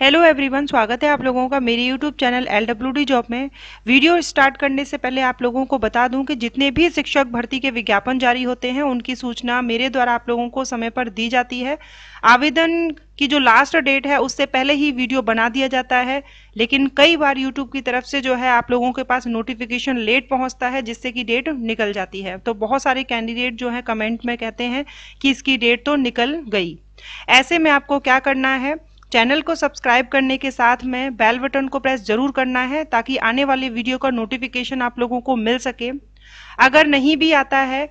hello everyone स्वागत है आप लोगों का मेरे YouTube channel L W D job में वीडियो स्टार्ट करने से पहले आप लोगों को बता दूं कि जितने भी शिक्षक भर्ती के विज्ञापन जारी होते हैं उनकी सूचना मेरे द्वारा आप लोगों को समय पर दी जाती है आवेदन की जो लास्ट डेट है उससे पहले ही वीडियो बना दिया जाता है लेकिन कई बार यूट्यूब की तरफ से जो है आप लोगों के पास नोटिफिकेशन लेट पहुँचता है जिससे कि डेट निकल जाती है तो बहुत सारे कैंडिडेट जो है कमेंट में कहते हैं कि इसकी डेट तो निकल गई ऐसे में आपको क्या करना है चैनल को सब्सक्राइब करने के साथ में बेल बटन को प्रेस जरूर करना है ताकि आने वाले वीडियो का नोटिफिकेशन आप लोगों को मिल सके अगर नहीं भी आता है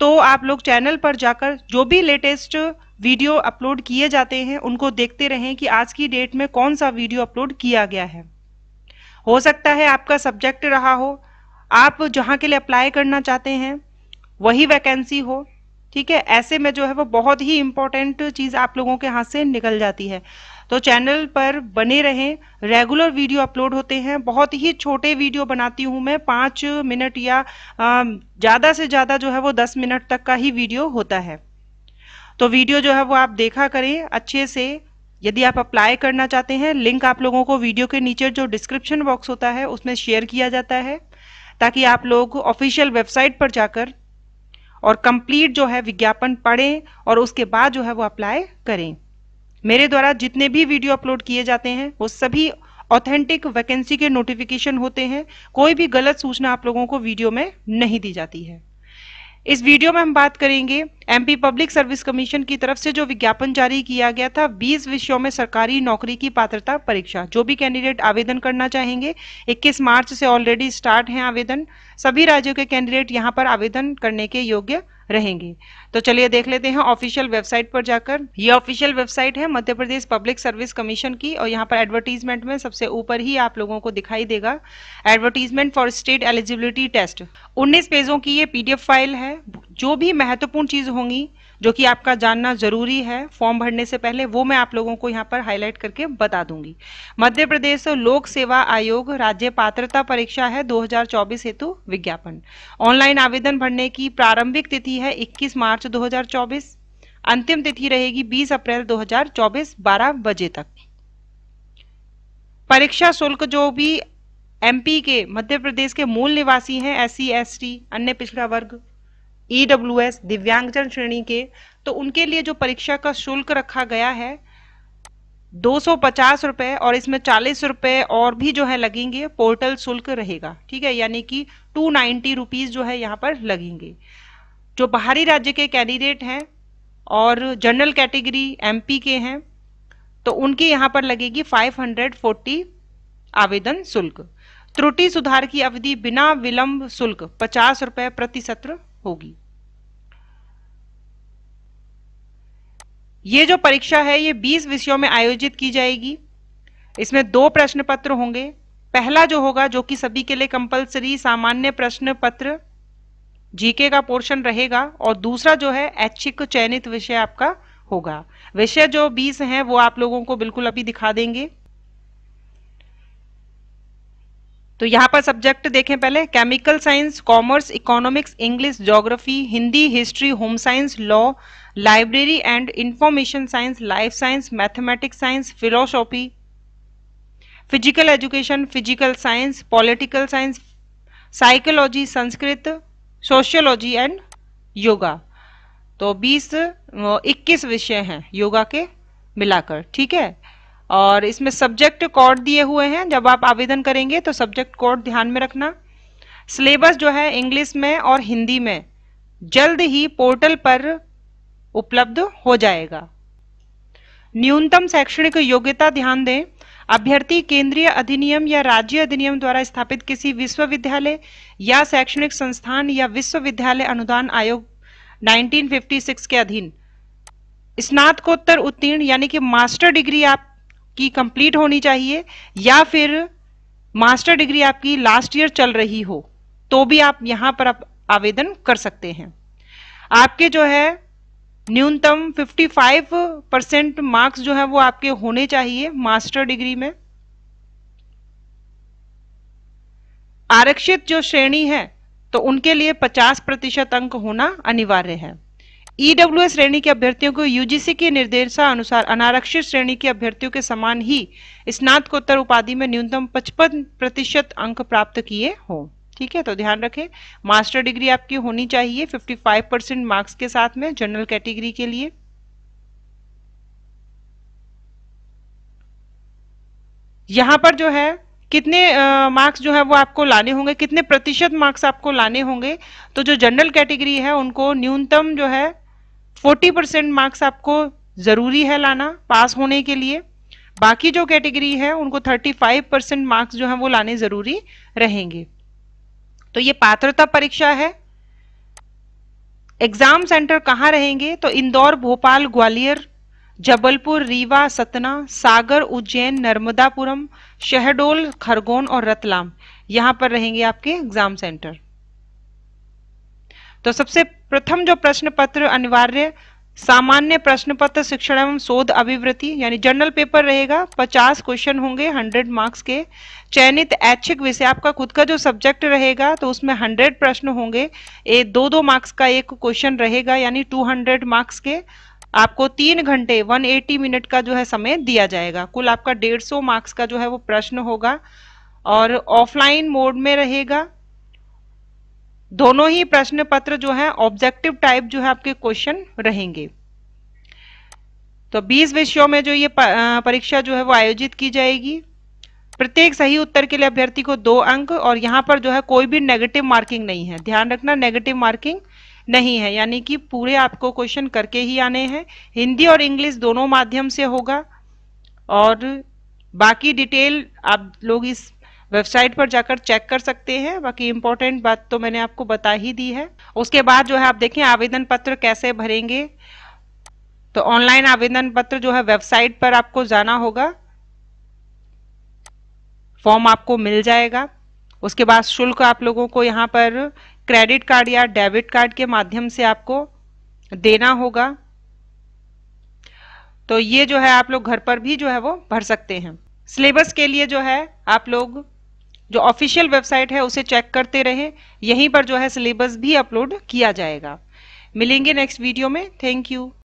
तो आप लोग चैनल पर जाकर जो भी लेटेस्ट वीडियो अपलोड किए जाते हैं उनको देखते रहें कि आज की डेट में कौन सा वीडियो अपलोड किया गया है हो सकता है आपका सब्जेक्ट रहा हो आप जहाँ के लिए अप्लाई करना चाहते हैं वही वैकेंसी हो ठीक है ऐसे में जो है वो बहुत ही इंपॉर्टेंट चीज़ आप लोगों के हाथ से निकल जाती है तो चैनल पर बने रहें रेगुलर वीडियो अपलोड होते हैं बहुत ही छोटे वीडियो बनाती हूं मैं पांच मिनट या ज़्यादा से ज़्यादा जो है वो दस मिनट तक का ही वीडियो होता है तो वीडियो जो है वो आप देखा करें अच्छे से यदि आप अप्लाई करना चाहते हैं लिंक आप लोगों को वीडियो के नीचे जो डिस्क्रिप्शन बॉक्स होता है उसमें शेयर किया जाता है ताकि आप लोग ऑफिशियल वेबसाइट पर जाकर और कंप्लीट जो है विज्ञापन पढ़ें और उसके बाद जो है वो अप्लाई करें मेरे द्वारा जितने भी वीडियो अपलोड किए जाते हैं वो सभी ऑथेंटिक वैकेंसी के नोटिफिकेशन होते हैं कोई भी गलत सूचना आप लोगों को वीडियो में नहीं दी जाती है इस वीडियो में हम बात करेंगे एमपी पब्लिक सर्विस कमीशन की तरफ से जो विज्ञापन जारी किया गया था 20 विषयों में सरकारी नौकरी की पात्रता परीक्षा जो भी कैंडिडेट आवेदन करना चाहेंगे 21 मार्च से ऑलरेडी स्टार्ट है आवेदन सभी राज्यों के कैंडिडेट यहां पर आवेदन करने के योग्य रहेंगी तो चलिए देख लेते हैं ऑफिशियल वेबसाइट पर जाकर ये ऑफिशियल वेबसाइट है Madhya Pradesh public service commission की और यहाँ पर एडवर्टीजमेंट में सबसे ऊपर ही आप लोगों को दिखाई देगा advertisement for state eligibility test उन्नीस पेजों की ये पीडीएफ फाइल है जो भी महत्वपूर्ण चीज होंगी जो कि आपका जानना जरूरी है फॉर्म भरने से पहले वो मैं आप लोगों को यहाँ पर हाईलाइट करके बता दूंगी मध्य प्रदेश लोक सेवा आयोग राज्य पात्रता परीक्षा है 2024 हेतु विज्ञापन ऑनलाइन आवेदन भरने की प्रारंभिक तिथि है 21 मार्च 2024 अंतिम तिथि रहेगी 20 अप्रैल 2024 12 बजे तक परीक्षा शुल्क जो भी एमपी के मध्य प्रदेश के मूल निवासी हैं एस सी अन्य पिछड़ा वर्ग एस e दिव्यांगजन श्रेणी के तो उनके लिए जो परीक्षा का शुल्क रखा गया है दो सौ पचास और इसमें चालीस रुपये और भी जो है लगेंगे पोर्टल शुल्क रहेगा ठीक है यानी कि टू नाइन्टी जो है यहाँ पर लगेंगे जो बाहरी राज्य के कैंडिडेट हैं और जनरल कैटेगरी एमपी के हैं तो उनके यहाँ पर लगेगी 540 आवेदन शुल्क त्रुटि सुधार की अवधि बिना विलंब शुल्क पचास रुपये प्रति सत्र होगी ये जो परीक्षा है ये 20 विषयों में आयोजित की जाएगी इसमें दो प्रश्न पत्र होंगे पहला जो होगा जो कि सभी के लिए कंपलसरी सामान्य प्रश्न पत्र जीके का पोर्शन रहेगा और दूसरा जो है ऐच्छिक चयनित विषय आपका होगा विषय जो 20 हैं वो आप लोगों को बिल्कुल अभी दिखा देंगे तो यहाँ पर सब्जेक्ट देखें पहले chemical science commerce economics English geography Hindi history home science law library and information science life science mathematics science philosophy physical education physical science political science psychology Sanskrit sociology and yoga तो 20 21 विषय हैं योगा के मिलाकर ठीक है और इसमें सब्जेक्ट कोड दिए हुए हैं जब आप आवेदन करेंगे तो सब्जेक्ट कोड ध्यान में रखना सिलेबस जो है इंग्लिश में और हिंदी में जल्द ही पोर्टल पर उपलब्ध हो जाएगा न्यूनतम शैक्षणिक योग्यता ध्यान दें अभ्यर्थी केंद्रीय अधिनियम या राज्य अधिनियम द्वारा स्थापित किसी विश्वविद्यालय या शैक्षणिक संस्थान या विश्वविद्यालय अनुदान आयोग 1956 के अधीन स्नातकोत्तर उत्तीर्ण यानी कि मास्टर डिग्री आप की कंप्लीट होनी चाहिए या फिर मास्टर डिग्री आपकी लास्ट ईयर चल रही हो तो भी आप यहां पर आप आवेदन कर सकते हैं आपके जो है न्यूनतम 55 परसेंट मार्क्स जो है वो आपके होने चाहिए मास्टर डिग्री में आरक्षित जो श्रेणी है तो उनके लिए 50 प्रतिशत अंक होना अनिवार्य है ईडब्ल्यूएस e श्रेणी के अभ्यर्थियों को यूजीसी के निर्देशानुसार अनारक्षित श्रेणी के अभ्यर्थियों के समान ही स्नातकोत्तर उपाधि में न्यूनतम 55 प्रतिशत अंक प्राप्त किए हों ठीक है तो ध्यान रखें मास्टर डिग्री आपकी होनी चाहिए 55 परसेंट मार्क्स के साथ में जनरल कैटेगरी के लिए यहां पर जो है कितने मार्क्स जो है वो आपको लाने होंगे कितने प्रतिशत मार्क्स आपको लाने होंगे तो जो जनरल कैटेगरी है उनको न्यूनतम जो है फोर्टी परसेंट मार्क्स आपको ज़रूरी है लाना पास होने के लिए बाकी जो कैटेगरी है उनको 35 परसेंट मार्क्स जो है वो लाने ज़रूरी रहेंगे तो ये पात्रता परीक्षा है एग्जाम सेंटर कहाँ रहेंगे तो इंदौर भोपाल ग्वालियर जबलपुर रीवा सतना सागर उज्जैन नर्मदापुरम शहडोल खरगोन और रतलाम यहां पर रहेंगे आपके एग्जाम सेंटर तो सबसे प्रथम जो प्रश्न पत्र अनिवार्य सामान्य प्रश्न पत्र शिक्षण एवं शोध अभिवृत्ति यानी जर्नल पेपर रहेगा 50 क्वेश्चन होंगे 100 मार्क्स के चयनित ऐच्छिक विषय आपका खुद का जो सब्जेक्ट रहेगा तो उसमें 100 प्रश्न होंगे ए दो दो मार्क्स का एक क्वेश्चन रहेगा यानी 200 मार्क्स के आपको तीन घंटे 180 मिनट का जो है समय दिया जाएगा कुल आपका डेढ़ मार्क्स का जो है वो प्रश्न होगा और ऑफलाइन मोड में रहेगा दोनों ही प्रश्न पत्र जो है ऑब्जेक्टिव टाइप जो है आपके क्वेश्चन रहेंगे तो 20 विषयों में जो ये परीक्षा जो है वो आयोजित की जाएगी प्रत्येक सही उत्तर के लिए अभ्यर्थी को दो अंक और यहाँ पर जो है कोई भी नेगेटिव मार्किंग नहीं है ध्यान रखना नेगेटिव मार्किंग नहीं है यानी कि पूरे आपको क्वेश्चन करके ही आने हैं हिंदी और इंग्लिश दोनों माध्यम से होगा और बाकी डिटेल आप लोग इस वेबसाइट पर जाकर चेक कर सकते हैं बाकी इम्पोर्टेंट बात तो मैंने आपको बता ही दी है उसके बाद जो है आप देखें आवेदन पत्र कैसे भरेंगे तो ऑनलाइन आवेदन पत्र जो है वेबसाइट पर आपको जाना होगा फॉर्म आपको मिल जाएगा उसके बाद शुल्क आप लोगों को यहाँ पर क्रेडिट कार्ड या डेबिट कार्ड के माध्यम से आपको देना होगा तो ये जो है आप लोग घर पर भी जो है वो भर सकते हैं सिलेबस के लिए जो है आप लोग जो ऑफिशियल वेबसाइट है उसे चेक करते रहे यहीं पर जो है सिलेबस भी अपलोड किया जाएगा मिलेंगे नेक्स्ट वीडियो में थैंक यू